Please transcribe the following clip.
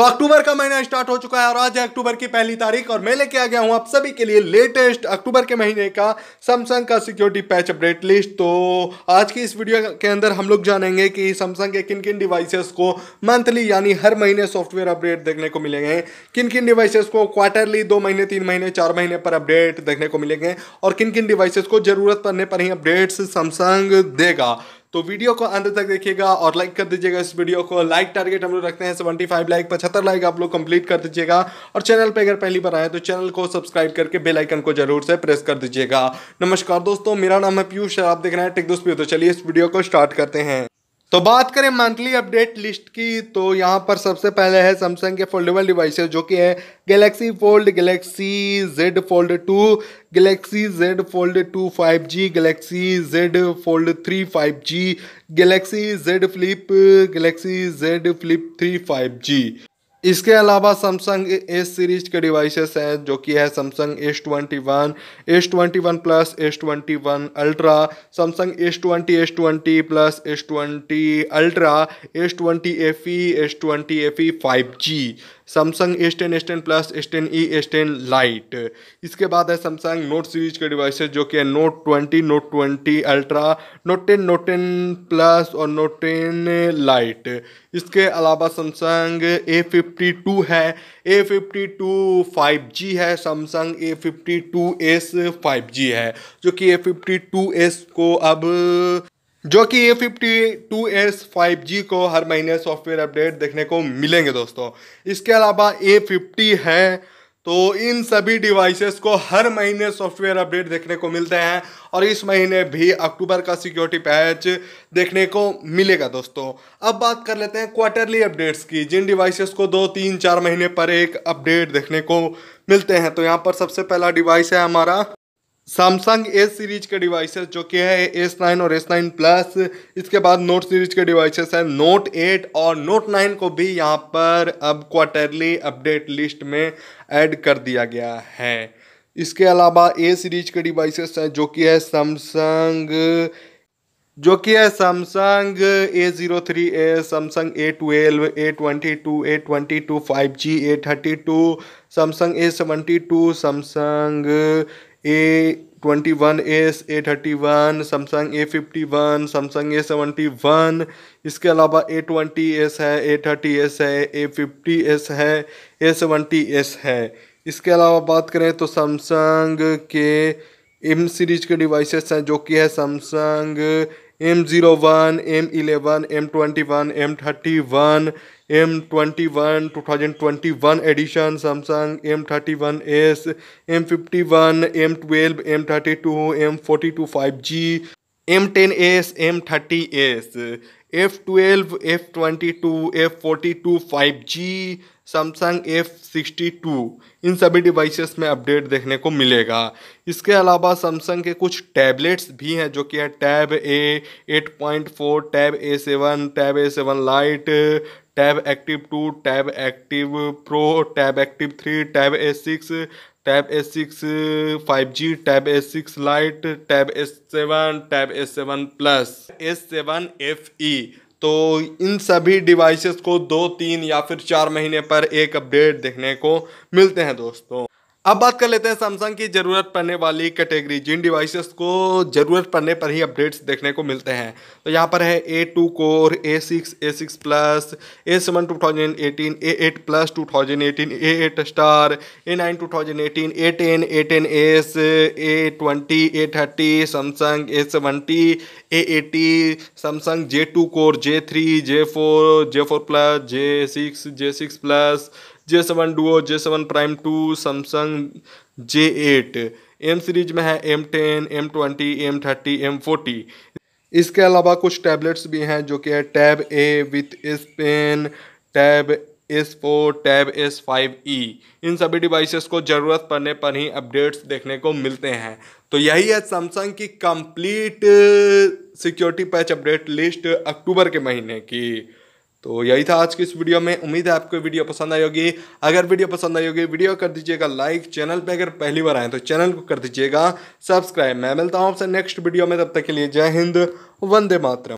तो अक्टूबर का महीना स्टार्ट हो चुका है और आज है अक्टूबर की पहली तारीख और मैं लेके आ गया हूं आप सभी के लिए लेटेस्ट अक्टूबर के महीने का सैमसंग का सिक्योरिटी पैच अपडेट लिस्ट तो आज की इस वीडियो के अंदर हम लोग जानेंगे कि सैमसंग के किन किन डिवाइसेस को मंथली यानी हर महीने सॉफ्टवेयर अपडेट देखने को मिलेंगे किन किन डिवाइसेस को क्वार्टरली दो महीने तीन महीने चार महीने पर अपडेट देखने को मिलेंगे और किन किन डिवाइसेस को जरूरत पड़ने पर ही अपडेट्स सैमसंग देगा तो वीडियो को अंत तक देखिएगा और लाइक कर दीजिएगा इस वीडियो को लाइक टारगेट हम लोग रखते हैं सेवेंटी फाइव लाइक पचहत्तर लाइक आप लोग कंप्लीट कर दीजिएगा और चैनल पे अगर पहली बार आए तो चैनल को सब्सक्राइब करके बेल आइकन को जरूर से प्रेस कर दीजिएगा नमस्कार दोस्तों मेरा नाम है पीयूष आप देख रहे हैं टेक दोस्त तो चलिए इस वीडियो को स्टार्ट करते हैं तो बात करें मंथली अपडेट लिस्ट की तो यहाँ पर सबसे पहले है सैमसंग के फोल्डेबल डिवाइसेज जो कि है Galaxy Fold Galaxy Z Fold two Galaxy Z Fold two five G Galaxy Z Fold three five G Galaxy Z Flip Galaxy Z Flip three five G इसके अलावा सैमसंग एस सीरीज के devices हैं जो कि है Samsung S twenty one S twenty one Plus S twenty one Ultra Samsung S twenty S twenty Plus S twenty Ultra S twenty F E S twenty F ई five G Samsung S ten S ten Plus S ten E S ten Lite इसके बाद है Samsung Note series के devices जो कि है Note twenty Note twenty Ultra Note ten Note ten Plus और Note ten Lite इसके अलावा सैमसंग ए फिफ्टी टू है A fifty two five G है Samsung A fifty two S five G है जो कि ए फिफ्टी टू एस को अब जो कि A fifty two S five G को हर महीने सॉफ्टवेयर अपडेट देखने को मिलेंगे दोस्तों इसके अलावा ए फिफ्टी है तो इन सभी डिवाइसेस को हर महीने सॉफ्टवेयर अपडेट देखने को मिलते हैं और इस महीने भी अक्टूबर का सिक्योरिटी पैच देखने को मिलेगा दोस्तों अब बात कर लेते हैं क्वार्टरली अपडेट्स की जिन डिवाइसेस को दो तीन चार महीने पर एक अपडेट देखने को मिलते हैं तो यहाँ पर सबसे पहला डिवाइस है हमारा सैमसंग एस सीरीज के डिवाइसेस जो कि है एस नाइन और एस नाइन प्लस इसके बाद नोट सीरीज के डिवाइसेस है नोट एट और नोट नाइन को भी यहाँ पर अब क्वार्टरली अपडेट लिस्ट में ऐड कर दिया गया है इसके अलावा ए सीरीज के डिवाइसेस हैं जो कि है सैमसंग जो कि है Samsung A zero three A Samsung A twelve A twenty two A twenty two five G A thirty two Samsung A seventy two Samsung A twenty one S A thirty one Samsung A fifty one Samsung A seventy one इसके अलावा ए twenty S है ए thirty S है A fifty S है ए seventy S है इसके अलावा बात करें तो सैमसंग के एम सीरीज के डिवाइसेस हैं जो कि है Samsung M zero one M eleven M twenty one M thirty one M twenty one two thousand twenty one edition Samsung M thirty one S M fifty one M twelve M thirty two M forty two five G M ten S M thirty S F twelve F twenty two F forty two five G Samsung F sixty two इन सभी devices में update देखने को मिलेगा इसके अलावा Samsung के कुछ टैबलेट्स भी हैं जो कि है tab A eight point four tab A seven tab A seven lite tab active two tab active pro tab active three tab A six tab A six five G tab A six lite tab S seven tab S seven plus S seven F E तो इन सभी devices को दो तीन या फिर चार महीने पर एक अपडेट देखने को मिलते हैं दोस्तों अब बात कर लेते हैं सैमसंग की ज़रूरत पड़ने वाली कैटेगरी जिन डिवाइसेस को ज़रूरत पड़ने पर ही अपडेट्स देखने को मिलते हैं तो यहाँ पर है A two core A six A six plus A seven two thousand eighteen A eight plus two thousand eighteen A eight star A nine two thousand eighteen A ten A ten S A twenty A thirty Samsung A seventy A eighty Samsung J two core J three J four J four plus J six J six plus J seven duo J seven prime two Samsung J eight M series में है M ten M twenty M thirty M forty इसके अलावा कुछ tablets भी हैं जो कि है tab A with S pen tab S four tab S five E इन सभी डिवाइसेस को ज़रूरत पड़ने पर ही अपडेट्स देखने को मिलते हैं तो यही है सैमसंग की complete security patch update list अक्टूबर के महीने की तो यही था आज की इस वीडियो में उम्मीद है आपको वीडियो पसंद आई होगी अगर वीडियो पसंद आई होगी वीडियो कर दीजिएगा लाइक चैनल पे अगर पहली बार आए तो चैनल को कर दीजिएगा सब्सक्राइब मैं मिलता हूँ आपसे नेक्स्ट वीडियो में तब तक के लिए जय हिंद वंदे मातरम